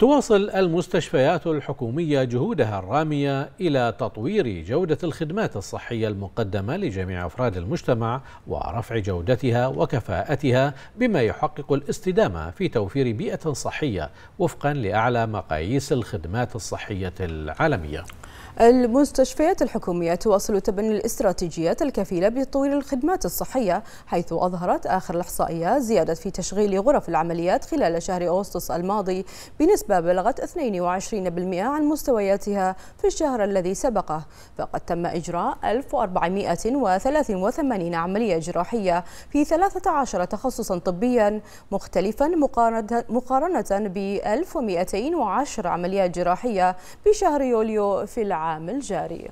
تواصل المستشفيات الحكومية جهودها الرامية إلى تطوير جودة الخدمات الصحية المقدمة لجميع أفراد المجتمع ورفع جودتها وكفاءتها بما يحقق الاستدامة في توفير بيئة صحية وفقا لأعلى مقاييس الخدمات الصحية العالمية المستشفيات الحكومية تواصل تبني الاستراتيجيات الكفيلة بتطوير الخدمات الصحية حيث أظهرت آخر الإحصائيات زيادة في تشغيل غرف العمليات خلال شهر أغسطس الماضي بنسبة بلغت 22% عن مستوياتها في الشهر الذي سبقه فقد تم إجراء 1483 عملية جراحية في 13 تخصصا طبيا مختلفا مقارنة ب 1210 عملية جراحية بشهر يوليو في العام العام الجاري